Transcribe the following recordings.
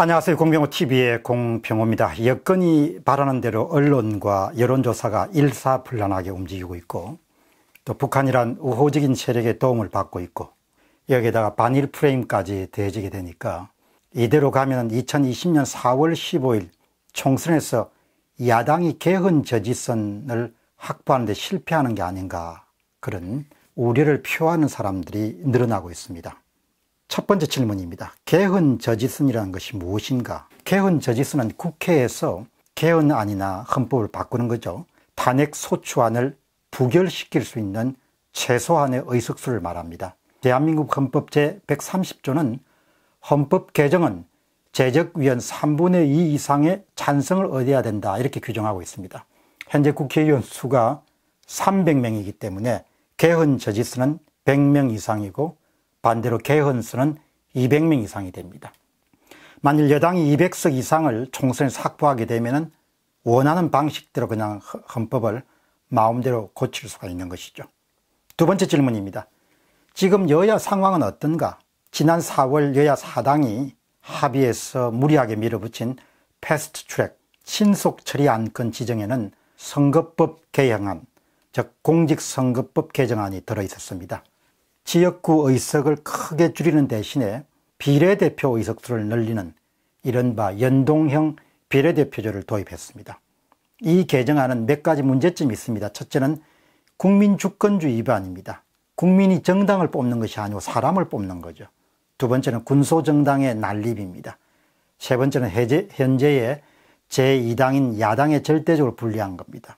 안녕하세요. 공병호TV의 공병호입니다. 여건이 바라는 대로 언론과 여론조사가 일사불란하게 움직이고 있고 또 북한이란 우호적인 세력의 도움을 받고 있고 여기에다가 반일 프레임까지 더해지게 되니까 이대로 가면 2020년 4월 15일 총선에서 야당이 개헌 저지선을 확보하는데 실패하는 게 아닌가 그런 우려를 표하는 사람들이 늘어나고 있습니다. 첫 번째 질문입니다. 개헌 저지선이라는 것이 무엇인가? 개헌 저지선은 국회에서 개헌안이나 헌법을 바꾸는 거죠. 탄핵 소추안을 부결시킬 수 있는 최소한의 의석수를 말합니다. 대한민국 헌법 제130조는 헌법 개정은 제적위원 3분의 2 이상의 찬성을 얻어야 된다 이렇게 규정하고 있습니다. 현재 국회의원 수가 300명이기 때문에 개헌 저지수은 100명 이상이고 반대로 개헌수는 200명 이상이 됩니다. 만일 여당이 200석 이상을 총선에서 확보하게 되면 원하는 방식대로 그냥 헌법을 마음대로 고칠 수가 있는 것이죠. 두 번째 질문입니다. 지금 여야 상황은 어떤가? 지난 4월 여야 사당이 합의해서 무리하게 밀어붙인 패스트트랙 신속처리 안건 지정에는 선거법 개혁안, 즉 공직선거법 개정안이 들어있었습니다. 지역구 의석을 크게 줄이는 대신에 비례대표 의석수를 늘리는 이른바 연동형 비례대표제를 도입했습니다. 이 개정안은 몇 가지 문제점이 있습니다. 첫째는 국민주권주의 위반입니다. 국민이 정당을 뽑는 것이 아니고 사람을 뽑는 거죠. 두 번째는 군소정당의 난립입니다. 세 번째는 현재의 제2당인 야당의 절대적으로 불리한 겁니다.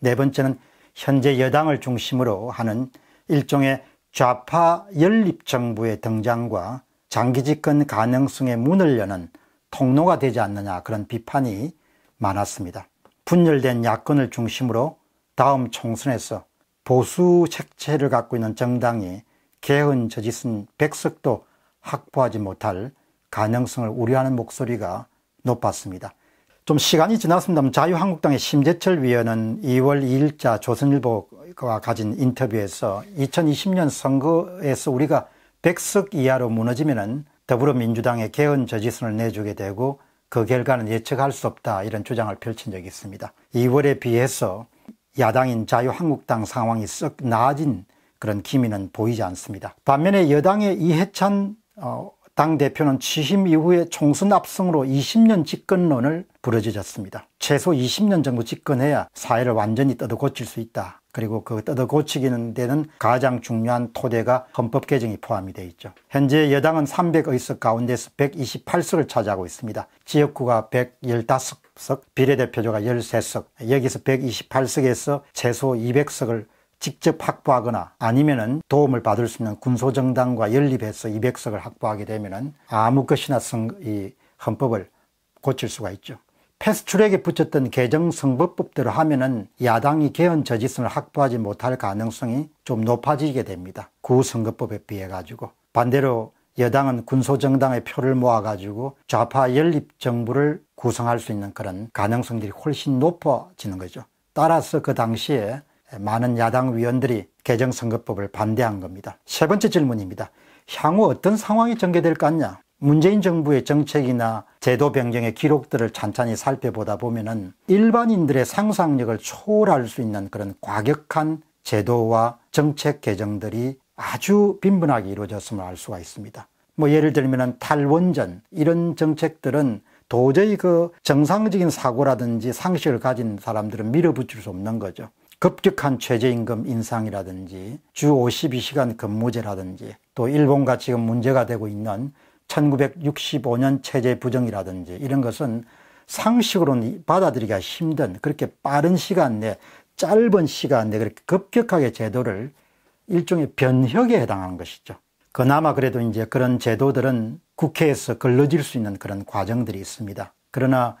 네 번째는 현재 여당을 중심으로 하는 일종의 좌파 연립정부의 등장과 장기 집권 가능성의 문을 여는 통로가 되지 않느냐 그런 비판이 많았습니다. 분열된 야권을 중심으로 다음 총선에서 보수 색채를 갖고 있는 정당이 개헌 저지선 백석도 확보하지 못할 가능성을 우려하는 목소리가 높았습니다. 좀 시간이 지났습니다만 자유한국당의 심재철 위원은 2월 2일자 조선일보와 가진 인터뷰에서 2020년 선거에서 우리가 100석 이하로 무너지면은 더불어민주당의 개헌 저지선을 내주게 되고 그 결과는 예측할 수 없다 이런 주장을 펼친 적이 있습니다. 2월에 비해서 야당인 자유한국당 상황이 썩 나아진 그런 기미는 보이지 않습니다. 반면에 여당의 이해찬 어, 당대표는 취임 이후에 총선 압승으로 20년 집권론을 부르짖었습니다. 최소 20년 정도 집권해야 사회를 완전히 뜯어고칠 수 있다. 그리고 그 뜯어고치기는 데는 가장 중요한 토대가 헌법 개정이 포함이 되어 있죠. 현재 여당은 300의석 가운데서 128석을 차지하고 있습니다. 지역구가 115석, 비례대표조가 13석, 여기서 128석에서 최소 200석을 직접 확보하거나 아니면은 도움을 받을 수 있는 군소정당과 연립해서 200석을 확보하게 되면은 아무 것이나 성, 이 헌법을 고칠 수가 있죠. 패스트트랙에 붙였던 개정선거법대로 하면은 야당이 개헌 저지선을 확보하지 못할 가능성이 좀 높아지게 됩니다. 구선거법에 비해 가지고 반대로 여당은 군소정당의 표를 모아 가지고 좌파 연립 정부를 구성할 수 있는 그런 가능성들이 훨씬 높아지는 거죠. 따라서 그 당시에 많은 야당 위원들이 개정선거법을 반대한 겁니다. 세 번째 질문입니다. 향후 어떤 상황이 전개될 것 같냐? 문재인 정부의 정책이나 제도 변경의 기록들을 찬찬히 살펴보다 보면 일반인들의 상상력을 초월할 수 있는 그런 과격한 제도와 정책 개정들이 아주 빈번하게 이루어졌음을 알 수가 있습니다. 뭐 예를 들면 탈원전 이런 정책들은 도저히 그 정상적인 사고라든지 상식을 가진 사람들은 밀어붙일 수 없는 거죠. 급격한 최저임금 인상이라든지 주 52시간 근무제라든지 또 일본과 지금 문제가 되고 있는 1965년 체제 부정이라든지 이런 것은 상식으로는 받아들이기가 힘든 그렇게 빠른 시간 내 짧은 시간 내 그렇게 급격하게 제도를 일종의 변혁에 해당하는 것이죠. 그나마 그래도 이제 그런 제도들은 국회에서 걸러질 수 있는 그런 과정들이 있습니다. 그러나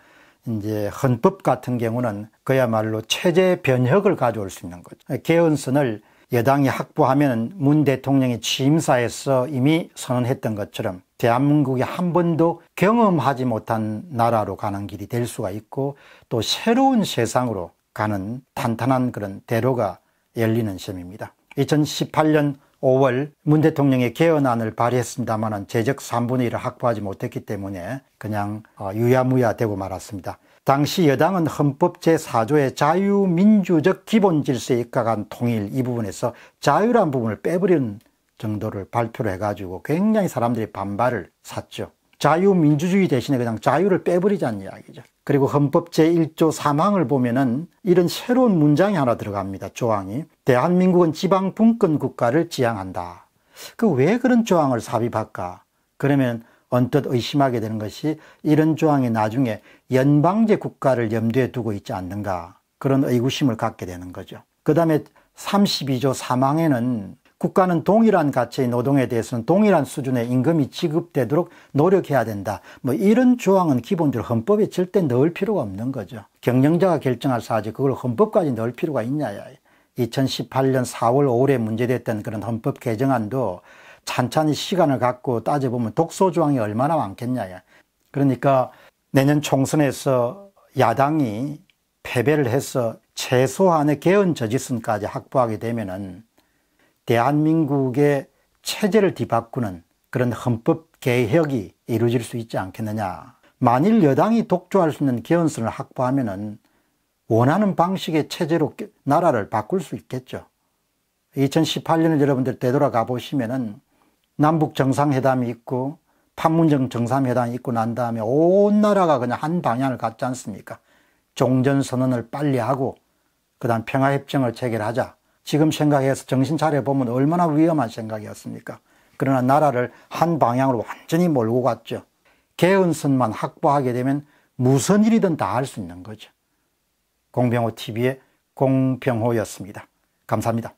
이제 헌법 같은 경우는 그야말로 체제 변혁을 가져올 수 있는 거죠. 개헌선을 여당이 확보하면 문 대통령이 취임사에서 이미 선언했던 것처럼 대한민국이 한 번도 경험하지 못한 나라로 가는 길이 될 수가 있고 또 새로운 세상으로 가는 탄탄한 그런 대로가 열리는 셈입니다. 2018년 5월 문 대통령의 개헌안을 발의했습니다만 제적 3분의 1을 확보하지 못했기 때문에 그냥 어, 유야무야 되고 말았습니다. 당시 여당은 헌법 제4조의 자유민주적 기본질서에 입각한 통일 이 부분에서 자유란 부분을 빼버린 정도를 발표를 해가지고 굉장히 사람들이 반발을 샀죠. 자유민주주의 대신에 그냥 자유를 빼버리자는 이야기죠. 그리고 헌법 제1조 3항을 보면은 이런 새로운 문장이 하나 들어갑니다. 조항이. 대한민국은 지방분권 국가를 지향한다. 그 왜 그런 조항을 삽입할까? 그러면 언뜻 의심하게 되는 것이 이런 조항이 나중에 연방제 국가를 염두에 두고 있지 않는가. 그런 의구심을 갖게 되는 거죠. 그 다음에 32조 3항에는 국가는 동일한 가치의 노동에 대해서는 동일한 수준의 임금이 지급되도록 노력해야 된다. 뭐 이런 조항은 기본적으로 헌법에 절대 넣을 필요가 없는 거죠. 경영자가 결정할 사지 그걸 헌법까지 넣을 필요가 있냐야. 2018년 4월 5월에 문제됐던 그런 헌법 개정안도 찬찬히 시간을 갖고 따져보면 독소 조항이 얼마나 많겠냐야. 그러니까 내년 총선에서 야당이 패배를 해서 최소한의 개헌 저지선까지 확보하게 되면은 대한민국의 체제를 뒤바꾸는 그런 헌법 개혁이 이루어질 수 있지 않겠느냐. 만일 여당이 독주할 수 있는 개헌선을 확보하면은 원하는 방식의 체제로 나라를 바꿀 수 있겠죠. 2018년을 여러분들 되돌아가 보시면은 남북 정상회담이 있고 판문점 정상회담이 있고 난 다음에 온 나라가 그냥 한 방향을 갖지 않습니까? 종전선언을 빨리 하고 그다음 평화협정을 체결하자. 지금 생각해서 정신 차려보면 얼마나 위험한 생각이었습니까? 그러나 나라를 한 방향으로 완전히 몰고 갔죠. 개헌선만 확보하게 되면 무슨 일이든 다 할 수 있는 거죠. 공병호 TV의 공병호였습니다. 감사합니다.